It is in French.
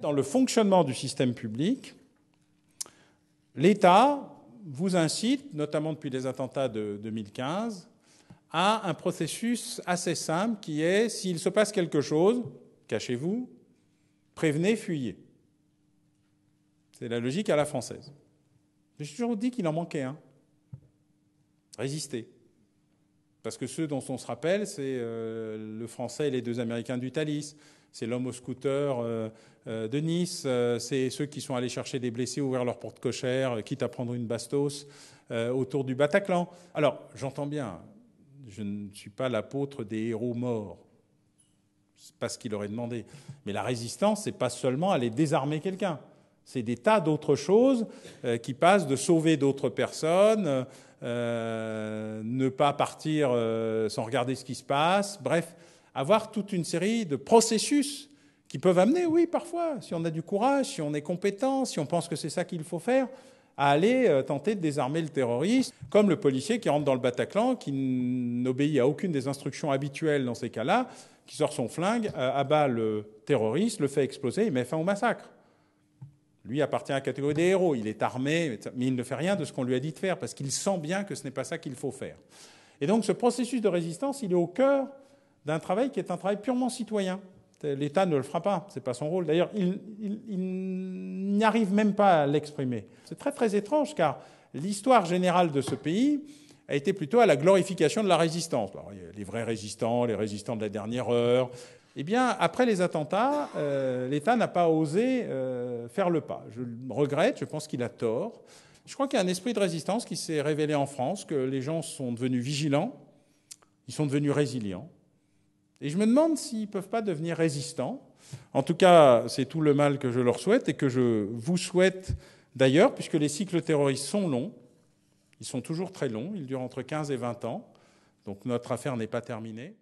Dans le fonctionnement du système public, l'État vous incite, notamment depuis les attentats de 2015, à un processus assez simple qui est s'il se passe quelque chose, cachez-vous, prévenez, fuyez. C'est la logique à la française. J'ai toujours dit qu'il en manquait un. Résistez. Parce que ceux dont on se rappelle, c'est euh, le Français et les deux Américains du Thalys, c'est l'homme au scooter euh, euh, de Nice, c'est ceux qui sont allés chercher des blessés, ouvrir leur porte cochère, quitte à prendre une bastos autour du Bataclan. Alors, j'entends bien, je ne suis pas l'apôtre des héros morts. n'est pas ce qu'il aurait demandé. Mais la résistance, c'est pas seulement aller désarmer quelqu'un. C'est des tas d'autres choses euh, qui passent de sauver d'autres personnes, euh, ne pas partir euh, sans regarder ce qui se passe, bref, avoir toute une série de processus qui peuvent amener, oui, parfois, si on a du courage, si on est compétent, si on pense que c'est ça qu'il faut faire, à aller tenter de désarmer le terroriste, comme le policier qui rentre dans le Bataclan, qui n'obéit à aucune des instructions habituelles dans ces cas-là, qui sort son flingue, abat le terroriste, le fait exploser et met fin au massacre. Lui appartient à la catégorie des héros, il est armé, mais il ne fait rien de ce qu'on lui a dit de faire, parce qu'il sent bien que ce n'est pas ça qu'il faut faire. Et donc ce processus de résistance, il est au cœur d'un travail qui est un travail purement citoyen. L'État ne le fera pas, ce n'est pas son rôle. D'ailleurs, il, n'y arrive n'arrive même pas à l'exprimer. C'est très très étrange, car l'histoire générale de ce pays, a été plutôt à la glorification de la résistance. les vrais résistants, les résistants de la dernière heure. Eh bien, après les attentats, euh, l'État n'a pas osé euh, euh, faire le pas. Je le regrette, je pense qu'il a tort. Je crois qu'il y a un esprit de résistance qui s'est révélé en France, que les gens sont devenus vigilants, ils sont devenus résilients. Et je me demande s'ils ne peuvent pas devenir résistants. En tout cas, c'est tout le mal que je leur souhaite et que je vous souhaite d'ailleurs, puisque les cycles terroristes sont longs. Ils sont toujours très longs, ils durent entre 15 et 20 ans. Donc notre affaire n'est pas terminée.